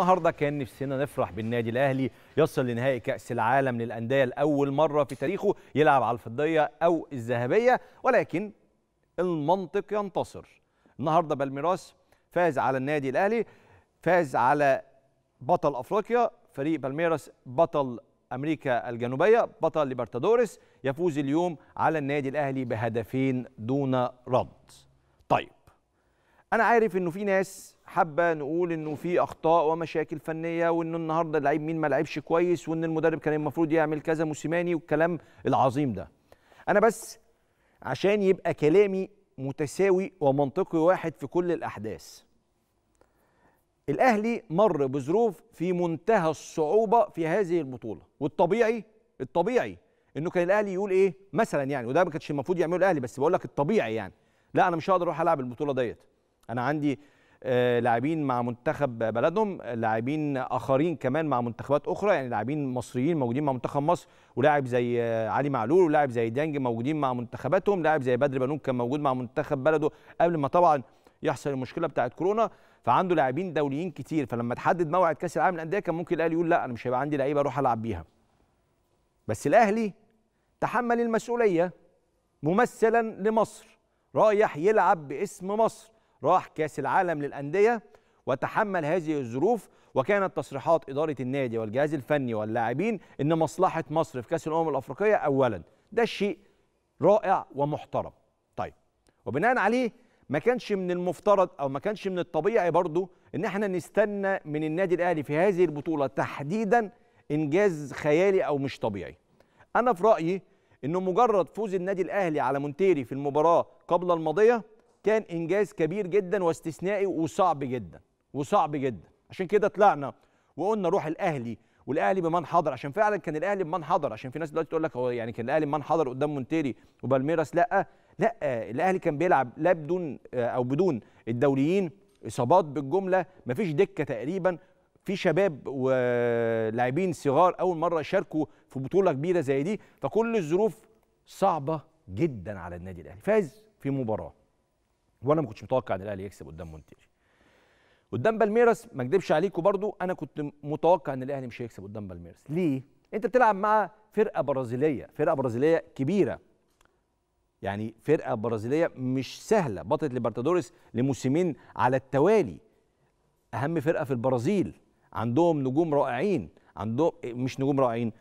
النهارده كان نفسنا نفرح بالنادي الاهلي يصل لنهائي كاس العالم للانديه لاول مره في تاريخه يلعب على الفضيه او الذهبيه ولكن المنطق ينتصر النهارده بالميراس فاز على النادي الاهلي فاز على بطل افريقيا فريق بالميراس بطل امريكا الجنوبيه بطل ليبرتادوريس يفوز اليوم على النادي الاهلي بهدفين دون رد طيب انا عارف انه في ناس حابه نقول انه في اخطاء ومشاكل فنيه وان النهارده اللعيب مين ما لعبش كويس وان المدرب كان المفروض يعمل كذا موسيماني والكلام العظيم ده انا بس عشان يبقى كلامي متساوي ومنطقي واحد في كل الاحداث الاهلي مر بظروف في منتهى الصعوبه في هذه البطوله والطبيعي الطبيعي انه كان الاهلي يقول ايه مثلا يعني وده ما كانش المفروض يعمله الاهلي بس بقول لك الطبيعي يعني لا انا مش هقدر اروح العب البطوله ديت انا عندي آه، لاعبين مع منتخب بلدهم لاعبين اخرين كمان مع منتخبات اخرى يعني لاعبين مصريين موجودين مع منتخب مصر ولاعب زي علي معلول ولاعب زي ديانج موجودين مع منتخباتهم لاعب زي بدر بنون كان موجود مع منتخب بلده قبل ما طبعا يحصل المشكله بتاعه كورونا فعنده لاعبين دوليين كتير فلما تحدد موعد كاس العالم للانديه كان ممكن الاهلي يقول لا انا مش هيبقى عندي لعيبه اروح العب بيها بس الاهلي تحمل المسؤوليه ممثلا لمصر رايح يلعب باسم مصر راح كاس العالم للانديه وتحمل هذه الظروف وكانت تصريحات اداره النادي والجهاز الفني واللاعبين ان مصلحه مصر في كاس الامم الافريقيه اولا ده شيء رائع ومحترم طيب وبناء عليه ما كانش من المفترض او ما كانش من الطبيعي برضو ان احنا نستنى من النادي الاهلي في هذه البطوله تحديدا انجاز خيالي او مش طبيعي انا في رايي انه مجرد فوز النادي الاهلي على مونتيري في المباراه قبل الماضيه كان انجاز كبير جدا واستثنائي وصعب جدا وصعب جدا عشان كده طلعنا وقلنا روح الاهلي والاهلي بمن حضر عشان فعلا كان الاهلي بمن حضر عشان في ناس دلوقتي تقول لك هو يعني كان الاهلي بمن حضر قدام مونتيري وبالميراس لا لا الاهلي كان بيلعب لا بدون آه، او بدون الدوليين اصابات بالجمله مفيش دكه تقريبا في شباب ولاعبين صغار اول مره يشاركوا في بطوله كبيره زي دي فكل الظروف صعبه جدا على النادي الاهلي فاز في مباراه وانا ما كنتش متوقع ان الاهلي يكسب قدام مونتيري قدام بالميراس ما اكدبش عليكم برضو انا كنت متوقع ان الاهلي مش هيكسب قدام بالميراس ليه انت بتلعب مع فرقه برازيليه فرقه برازيليه كبيره يعني فرقه برازيليه مش سهله بطلت ليبرتادوريس لموسمين على التوالي اهم فرقه في البرازيل عندهم نجوم رائعين عندهم مش نجوم رائعين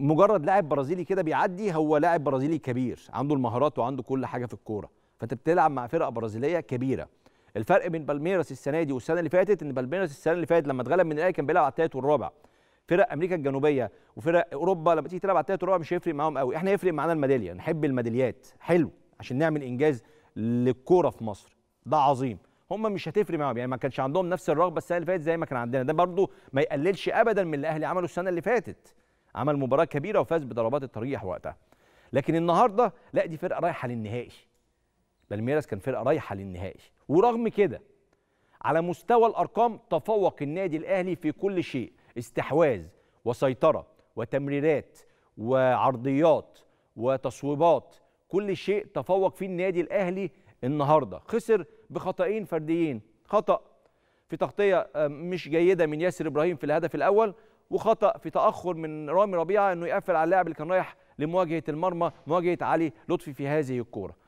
مجرد لاعب برازيلي كده بيعدي هو لاعب برازيلي كبير عنده المهارات وعنده كل حاجه في الكوره فانت بتلعب مع فرقه برازيليه كبيره الفرق بين بالميراس السنه دي والسنه اللي فاتت ان بالميراس السنه اللي فاتت لما اتغلب من الاهلي كان بيلعب على الثالث والرابع فرق امريكا الجنوبيه وفرق اوروبا لما تيجي تلعب على الثالث والرابع مش هيفرق معاهم قوي احنا هيفرق معانا الميداليه نحب الميداليات حلو عشان نعمل انجاز للكوره في مصر ده عظيم هم مش هتفرق معاهم يعني ما كانش عندهم نفس الرغبه السنه اللي فاتت زي ما كان عندنا ده برضو ما يقللش ابدا من اللي الاهلي عمله السنه اللي فاتت عمل مباراه كبيره وفاز بضربات الترجيح وقتها لكن النهارده لا دي فرقه رايحه للنهائي بالميراس كان فرقه رايحه للنهائي ورغم كده على مستوى الارقام تفوق النادي الاهلي في كل شيء استحواذ وسيطره وتمريرات وعرضيات وتصويبات كل شيء تفوق فيه النادي الاهلي النهارده خسر بخطأين فرديين خطأ في تغطيه آه، مش جيده من ياسر ابراهيم في الهدف الاول وخطأ في تأخر من رامي ربيعه انه يقفل على اللاعب اللي كان رايح لمواجهه المرمى مواجهه علي لطفي في هذه الكوره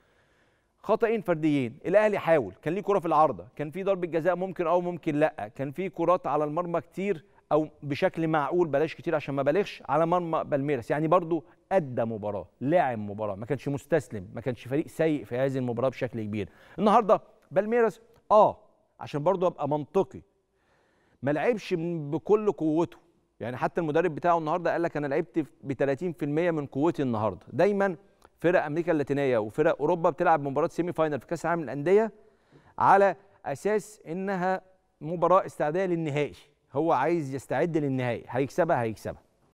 خطأين فرديين الاهلي حاول كان ليه كره في العارضه كان في ضربه جزاء ممكن او ممكن لا كان في كرات على المرمى كتير او بشكل معقول بلاش كتير عشان ما بالغش على مرمى بالميرس يعني برضو ادى مباراه لعب مباراه ما كانش مستسلم ما كانش فريق سيء في هذه المباراه بشكل كبير النهارده بالميرس اه عشان برضو ابقى منطقي ما لعبش بكل قوته يعني حتى المدرب بتاعه النهارده قال لك انا لعبت ب 30% من قوتي النهارده دايما فرق امريكا اللاتينيه وفرق اوروبا بتلعب مباراه سيمي فاينل في كاس العالم للانديه على اساس انها مباراه استعداديه للنهائي هو عايز يستعد للنهائي هيكسبها هيكسبها